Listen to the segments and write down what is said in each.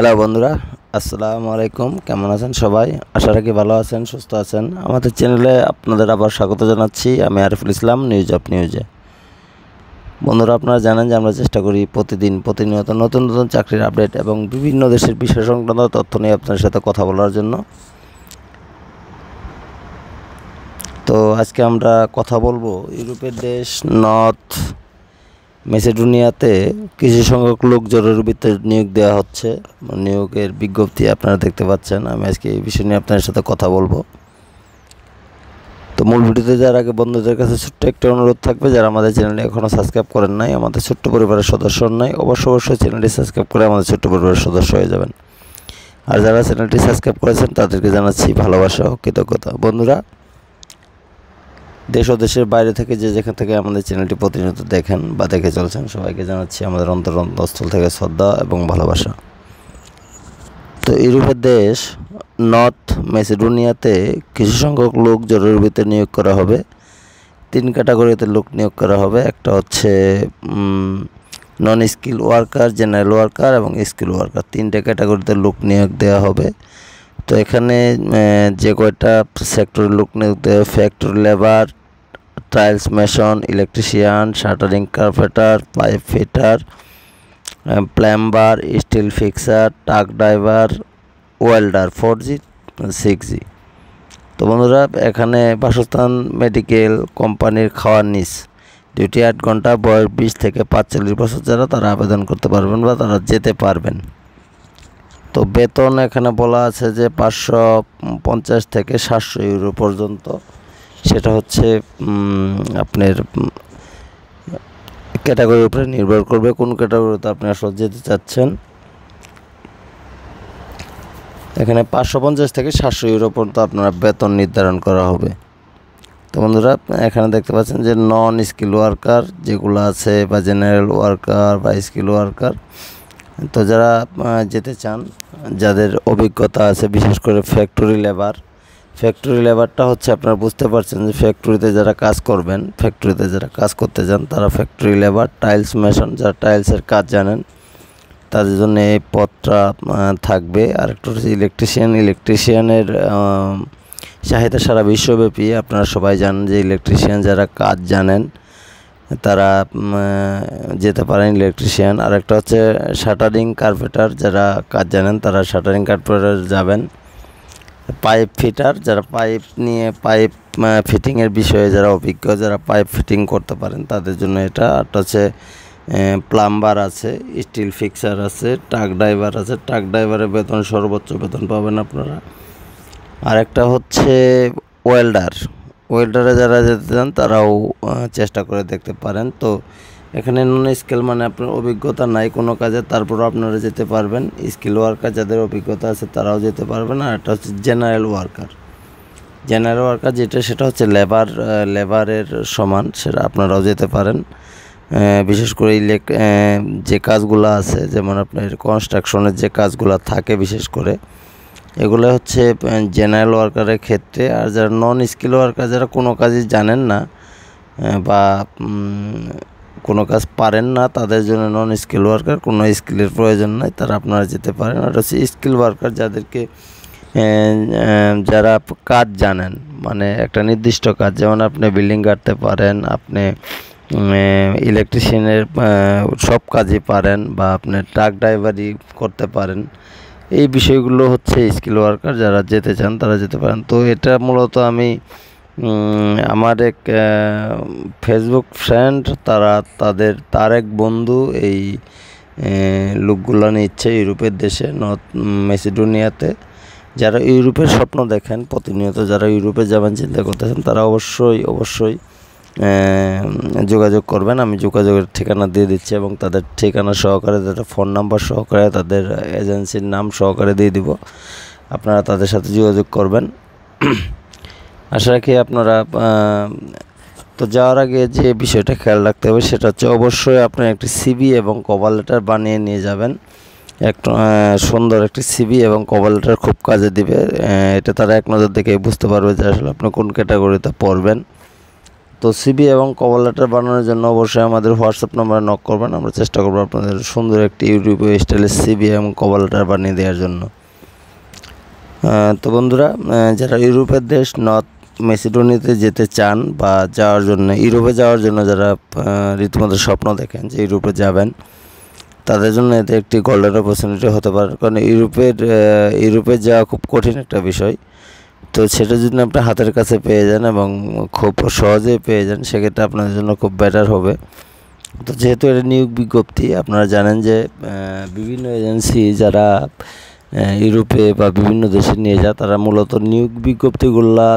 hello বন্ধুরা আসসালামু আলাইকুম কেমন আছেন সবাই আশা রাখি ভালো আছেন সুস্থ আছেন আমাদের চ্যানেলে আপনাদের আবার স্বাগত জানাচ্ছি আমি আরিফুল ইসলাম নিউজ অফ নিউজে বন্ধুরা আপনারা জানেন যে আমরা চেষ্টা করি প্রতিদিন প্রতিনিয়ত নতুন নতুন চাকরির আপডেট এবং বিভিন্ন দেশের বিষয় সংক্রান্ত তথ্য নিয়ে আপনার সাথে কথা বলার জন্য তো আজকে আমরা কথা বলবো ইউরোপের দেশ নর্থ মেসেডোনিয়াতে কিছু সংখ্যক লোক জরুরি ভিত্তিতে নিয়োগ দেওয়া হচ্ছে নিয়োগের বিজ্ঞপ্তি আপনারা দেখতে পাচ্ছেন আমি আজকে এই বিষয় নিয়ে আপনাদের সাথে কথা বলবো তো মূল ভিডিওতে যার আগে বন্ধুদের কাছে ছোট্ট একটা অনুরোধ থাকবে যারা আমাদের চ্যানেলটি এখনও সাবস্ক্রাইব করেন নাই আমাদের ছোট্ট পরিবারের সদস্য নাই অবশ্য অবশ্যই চ্যানেলটি সাবস্ক্রাইব করে আমাদের ছোট্ট পরিবারের সদস্য হয়ে যাবেন আর যারা চ্যানেলটি সাবস্ক্রাইব করেছেন তাদেরকে জানাচ্ছি ভালোবাসা ও কৃতজ্ঞতা বন্ধুরা দেশ ও দেশের বাইরে থেকে যে যেখান থেকে আমাদের চ্যানেলটি প্রতিনিয়ত দেখেন বা দেখে চলছেন সবাইকে জানাচ্ছি আমাদের অন্তরন্তস্থল থেকে শ্রদ্ধা এবং ভালোবাসা তো ইউরোপের দেশ নর্থ মেসিডোনিয়াতে কিছু সংখ্যক লোক জরুরি ভিত্তিতে নিয়োগ করা হবে তিন ক্যাটাগরিতে লোক নিয়োগ করা হবে একটা হচ্ছে non skill worker general worker এবং স্কিল ওয়ার্কার তিনটে ক্যাটাগরিতে লোক নিয়োগ দেওয়া হবে তো এখানে যে কয়টা সেক্টর লোক নিয়োগ factory labour tiles mason electrician shuttering carpenter pipe fitter plumber steel fixer truck driver welder four G six G তো বন্ধুরা এখানে বাসস্থান মেডিকেল কোম্পানির খাওয়ার নিচ ডিউটি আট ঘন্টা বয়স বিশ থেকে পাঁচচল্লিশ বছর যারা তারা আবেদন করতে পারবেন বা তারা যেতে পারবেন তো বেতন এখানে বলা আছে যে পাঁচশো পঞ্চাশ থেকে সাতশো ইউরো পর্যন্ত সেটা হচ্ছে আপনার ক্যাটাগরির উপরে নির্ভর করবে কোন ক্যাটাগরিতে আপনি আসলে যেতে চাচ্ছেন এখানে পাঁচশো পঞ্চাশ থেকে সাতশো ইউরো পর্যন্ত আপনারা বেতন নির্ধারণ করা হবে তো বন্ধুরা এখানে দেখতে পাচ্ছেন যে নন স্কিল ওয়ার্কার যেগুলো আছে বা জেনারেল ওয়ার্কার বা স্কিল ওয়ার্কার তো যারা যেতে চান যাদের অভিজ্ঞতা আছে বিশেষ করে ফ্যাক্টরি লেবার ফ্যাক্টরি লেবারটা হচ্ছে আপনারা বুঝতে পারছেন যে ফ্যাক্টরিতে যারা কাজ করবেন ফ্যাক্টরিতে যারা কাজ করতে যান তারা ফ্যাক্টরি লেবার টাইলস মেশন যারা টাইলসের কাজ জানেন তাদের জন্য এই পথটা থাকবে আর একটু হচ্ছে ইলেকট্রিশিয়ান ইলেকট্রিশিয়ানের চাহিদা সারা বিশ্বব্যাপী আপনারা সবাই জানেন যে ইলেকট্রিশিয়ান যারা কাজ জানেন তারা যেতে পারেন ইলেকট্রিশিয়ান আর একটা হচ্ছে শাটারিং কার্পেটার যারা কাজ জানেন তারা শাটারিং কার্পেটার যাবেন পাইপ ফিটার যারা পাইপ নিয়ে পাইপ ফিটিংয়ের বিষয়ে যারা অভিজ্ঞ যারা পাইপ ফিটিং করতে পারেন তাদের জন্য এটা একটা হচ্ছে প্লাম্বার আছে স্টিল ফিক্সার আছে ট্রাক ড্রাইভার আছে ট্রাক ড্রাইভারের বেতন সর্বোচ্চ বেতন পাবেন আপনারা আরেকটা হচ্ছে ওয়েল্ডার ওয়েল্ডারে যারা যেতে চান তারাও চেষ্টা করে দেখতে পারেন তো এখানে নন স্কিল মানে আপনার অভিজ্ঞতা নাই কোনো কাজে তারপরও আপনারা যেতে পারবেন স্কিল ওয়ার্কার যাদের অভিজ্ঞতা আছে তারাও যেতে পারবেন আর এটা হচ্ছে জেনারেল ওয়ার্কার জেনারেল ওয়ার্কার যেটা সেটা হচ্ছে লেবার লেবারের সমান সেটা আপনারাও যেতে পারেন বিশেষ করে ইলেক যে কাজগুলো আছে যেমন আপনার কনস্ট্রাকশনের যে কাজগুলো থাকে বিশেষ করে এগুলো হচ্ছে জেনারেল ওয়ার্কারের ক্ষেত্রে আর যারা নন স্কিল ওয়ার্কার যারা কোনো কাজই জানেন না বা কোনো কাজ পারেন না তাদের জন্য নন স্কিল ওয়ার্কার কোনো স্কিলের প্রয়োজন নাই তারা আপনারা যেতে পারেন আর হচ্ছে স্কিল ওয়ার্কার যাদেরকে যারা কাজ জানেন মানে একটা নির্দিষ্ট কাজ যেমন আপনি বিল্ডিং কাটতে পারেন আপনি ইলেকট্রিশিয়ানের সব কাজই পারেন বা আপনি ট্রাক ড্রাইভারি করতে পারেন এই বিষয়গুলো হচ্ছে স্কিল ওয়ার্কার যারা যেতে চান তারা যেতে পারেন তো এটা মূলত আমি আমার এক ফেসবুক ফ্রেন্ড তারা তাদের তার এক বন্ধু এই লোকগুলো নিচ্ছে ইউরোপের দেশে নর্থ মেসিডোনিয়াতে যারা ইউরোপের স্বপ্ন দেখেন প্রতিনিয়ত যারা ইউরোপে যাবেন চিন্তা করতেছেন তারা অবশ্যই অবশ্যই যোগাযোগ করবেন আমি যোগাযোগের ঠিকানা দিয়ে দিচ্ছি এবং তাদের ঠিকানা সহকারে তাদের ফোন নাম্বার সহকারে তাদের এজেন্সির নাম সহকারে দিয়ে দিব আপনারা তাদের সাথে যোগাযোগ করবেন আশা রাখি আপনারা তো যাওয়ার আগে যে বিষয়টা খেয়াল রাখতে হবে সেটা হচ্ছে অবশ্যই আপনি একটি সিবি এবং কভার লেটার বানিয়ে নিয়ে যাবেন একটা সুন্দর একটি সিবি এবং কভার লেটার খুব কাজে দিবে এটা তারা এক নজর দেখে বুঝতে পারবে যে আসলে আপনি কোন ক্যাটাগরিতে পড়বেন তো সিবি এবং কভার লেটার বানানোর জন্য অবশ্যই আমাদের হোয়াটসঅ্যাপ নম্বরে নক করবেন আমরা চেষ্টা করবো আপনাদের সুন্দর একটি ইউটিউব স্টাইলের সিবি এবং কভার লেটার বানিয়ে দেওয়ার জন্য তো বন্ধুরা যারা ইউরোপের দেশ নর্থ মেসিডোনিয়াতে যেতে চান বা যাওয়ার জন্য ইউরোপে যাওয়ার জন্য যারা রীতিমতো স্বপ্ন দেখেন যে ইউরোপে যাবেন তাদের জন্য এতে একটি গোল্ডেন অপরচুনিটি হতে পারে কারণ ইউরোপের ইউরোপে যাওয়া খুব কঠিন একটা বিষয় তো সেটা যদি আপনি হাতের কাছে পেয়ে যান এবং খুব সহজেই পেয়ে যান সেক্ষেত্রে আপনার জন্য খুব বেটার হবে তো যেহেতু এটা নিয়োগ বিজ্ঞপ্তি আপনারা জানেন যে বিভিন্ন এজেন্সি যারা ইউরোপে বা বিভিন্ন দেশে নিয়ে যায় তারা মূলত নিয়োগ বিজ্ঞপ্তিগুলা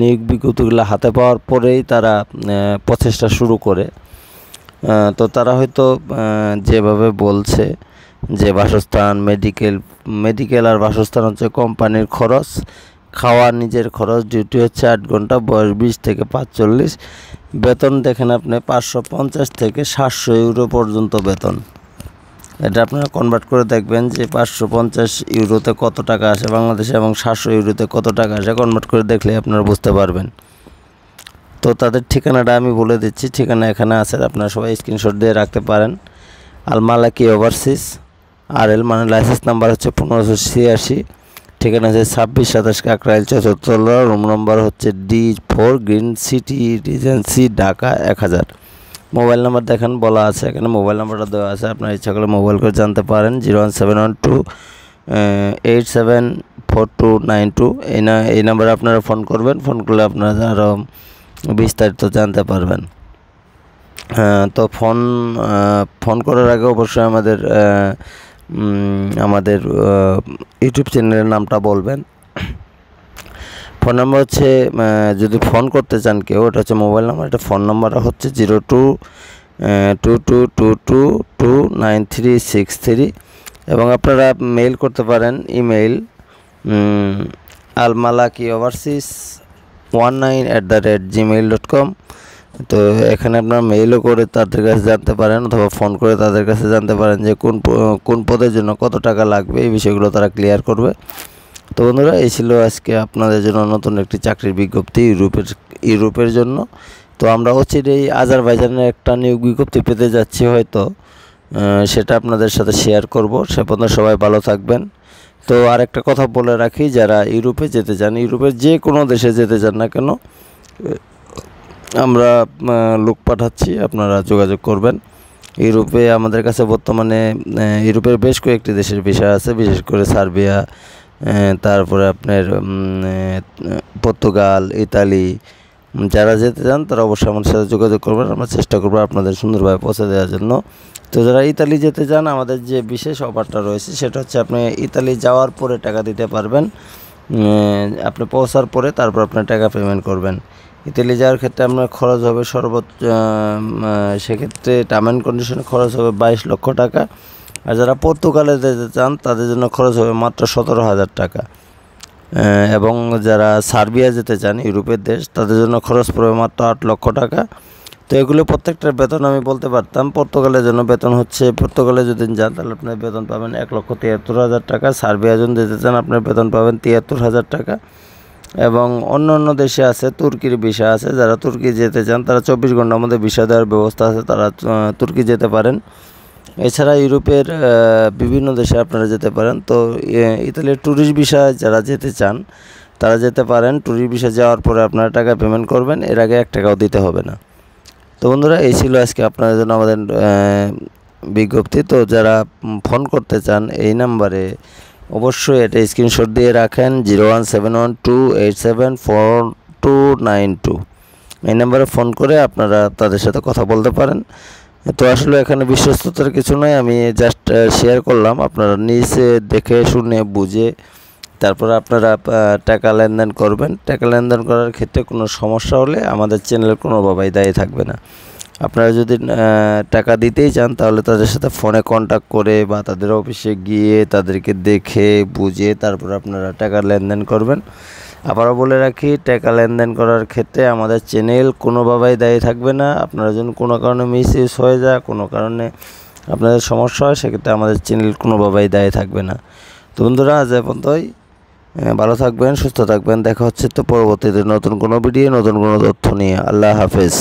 নিয়োগ বিজ্ঞপ্তিগুলো হাতে পাওয়ার পরেই তারা প্রচেষ্টা শুরু করে তো তারা হয়তো যেভাবে বলছে যে বাসস্থান মেডিকেল মেডিকেল আর বাসস্থান হচ্ছে কোম্পানির খরচ খাওয়া নিজের খরচ ডিউটি হচ্ছে আট ঘন্টা বয়স বিশ থেকে পাঁচচল্লিশ বেতন দেখেন আপনি পাঁচশো পঞ্চাশ থেকে সাতশো ইউরো পর্যন্ত বেতন এটা আপনারা কনভার্ট করে দেখবেন যে পাঁচশো পঞ্চাশ ইউরোতে কত টাকা আসে বাংলাদেশে এবং সাতশো ইউরোতে কত টাকা আসে কনভার্ট করে দেখলে আপনারা বুঝতে পারবেন তো তাদের ঠিকানাটা আমি বলে দিচ্ছি ঠিকানা এখানে আছে আপনারা সবাই স্ক্রিনশট দিয়ে রাখতে পারেন আল মালাকি ওভারসিস আর এল মানে লাইসেন্স নাম্বার হচ্ছে পনেরোশো ছিয়াশি ঠিকানা আছে ছাব্বিশ সাতাশ কাকরাইল চতুর্থলা রুম নম্বর হচ্ছে D four Green City Regency Dhaka এক হাজার মোবাইল নাম্বার দেখেন বলা আছে এখানে মোবাইল নাম্বারটা দেওয়া আছে আপনার ইচ্ছা করলে মোবাইল করে জানতে পারেন zero one seven one two eight seven four two nine two এই না এই নাম্বারে আপনারা ফোন করবেন ফোন করলে আপনারা আরও বিস্তারিত জানতে পারবেন তো ফোন ফোন করার আগে অবশ্যই আমাদের আমাদের ইউটিউব চ্যানেলের নামটা বলবেন ফোন নাম্বার হচ্ছে যদি ফোন করতে চান কেউ এটা হচ্ছে মোবাইল নাম্বার এটা ফোন নাম্বারটা হচ্ছে zero two two two two two two nine three six three এবং আপনারা মেইল করতে পারেন email Almalaki overseas one nine at the rate Gmail dot com তো এখানে আপনারা মেইলও করে তাদের কাছে জানতে পারেন অথবা ফোন করে তাদের কাছে জানতে পারেন যে কোন কোন পদের জন্য কত টাকা লাগবে এই বিষয়গুলো তারা ক্লিয়ার করবে তো বন্ধুরা এই ছিল আজকে আপনাদের জন্য নতুন একটি চাকরির বিজ্ঞপ্তি ইউরোপের ইউরোপের জন্য তো আমরা এই আজারবাইজানের একটা নিয়োগ বিজ্ঞপ্তি পেতে যাচ্ছি হয়তো সেটা আপনাদের সাথে শেয়ার করব সে পর্যন্ত সবাই ভালো থাকবেন তো আরেকটা কথা বলে রাখি যারা ইউরোপে যেতে চান ইউরোপের যে কোনো দেশে যেতে চান না কেন আমরা লোক পাঠাচ্ছি আপনারা যোগাযোগ করবেন ইউরোপে আমাদের কাছে বর্তমানে ইউরোপের বেশ কয়েকটি দেশের বিষয় আছে বিশেষ করে সার্বিয়া তারপরে আপনার পর্তুগাল ইতালি যারা যেতে চান তারা অবশ্যই আমাদের সাথে যোগাযোগ করবেন আমরা চেষ্টা করবো আপনাদের সুন্দরভাবে পৌঁছে দেওয়ার জন্য তো যারা ইতালি যেতে চান আমাদের যে বিশেষ অফারটা রয়েছে সেটা হচ্ছে আপনি ইতালি যাওয়ার পরে টাকা দিতে পারবেন আপনি পৌঁছার পরে তারপর আপনার টাকা পেমেন্ট করবেন ইতালি যাওয়ার ক্ষেত্রে আপনার খরচ হবে সর্বোচ্চ সেক্ষেত্রে টার্ম অ্যান্ড কন্ডিশনে খরচ হবে বাইশ লক্ষ টাকা আর যারা পর্তুগালে যেতে চান তাদের জন্য খরচ হবে মাত্র সতেরো হাজার টাকা এবং যারা সার্বিয়া যেতে চান ইউরোপের দেশ তাদের জন্য খরচ পড়বে মাত্র আট লক্ষ টাকা তো এগুলো প্রত্যেকটার বেতন আমি বলতে পারতাম পর্তুগালের জন্য বেতন হচ্ছে পর্তুগালে যদি যান তাহলে আপনার বেতন পাবেন এক লক্ষ তিয়াত্তর হাজার টাকা সার্বিয়া যদি যেতে চান আপনার বেতন পাবেন তিয়াত্তর হাজার টাকা এবং অন্য অন্য দেশে আছে তুর্কির ভিসা আছে যারা তুর্কি যেতে চান তারা চব্বিশ ঘন্টার মধ্যে ভিসা দেওয়ার ব্যবস্থা আছে তারা তুর্কি যেতে পারেন এছাড়া ইউরোপের বিভিন্ন দেশে আপনারা যেতে পারেন তো ইতালির ট্যুরিস্ট বিষয় যারা যেতে চান তারা যেতে পারেন ট্যুরিস্ট ভিসা যাওয়ার পরে আপনারা টাকা পেমেন্ট করবেন এর আগে এক টাকাও দিতে হবে না তো বন্ধুরা এই ছিল আজকে আপনাদের জন্য আমাদের বিজ্ঞপ্তি তো যারা ফোন করতে চান এই নাম্বারে অবশ্যই এটা স্ক্রিনশট দিয়ে রাখেন zero one seven one two eight seven four two nine two এই নাম্বারে ফোন করে আপনারা তাদের সাথে কথা বলতে পারেন তো আসলে এখানে বিশ্বস্ততার কিছু নয় আমি জাস্ট শেয়ার করলাম আপনারা নিজে দেখে শুনে বুঝে তারপর আপনারা টাকা লেনদেন করবেন টাকা লেনদেন করার ক্ষেত্রে কোনো সমস্যা হলে আমাদের চ্যানেলের কোনো বাবাই দায়ী থাকবে না আপনারা যদি টাকা দিতেই চান তাহলে তাদের সাথে ফোনে কন্ট্যাক্ট করে বা তাদের অফিসে গিয়ে তাদেরকে দেখে বুঝে তারপর আপনারা টাকা লেনদেন করবেন আবারও বলে রাখি টাকা লেনদেন করার ক্ষেত্রে আমাদের চ্যানেল কোনোভাবেই দায়ী থাকবে না আপনারা যদি কোনো কারণে মিস ইউজ হয়ে যায় কোনো কারণে আপনাদের সমস্যা হয় সেক্ষেত্রে আমাদের চ্যানেল কোনোভাবেই দায়ী থাকবে না তো বন্ধুরা আজ এপন্তই ভালো থাকবেন সুস্থ থাকবেন দেখা হচ্ছে তো পরবর্তীতে নতুন কোনো ভিডিও নতুন কোনো তথ্য নিয়ে আল্লাহ হাফেজ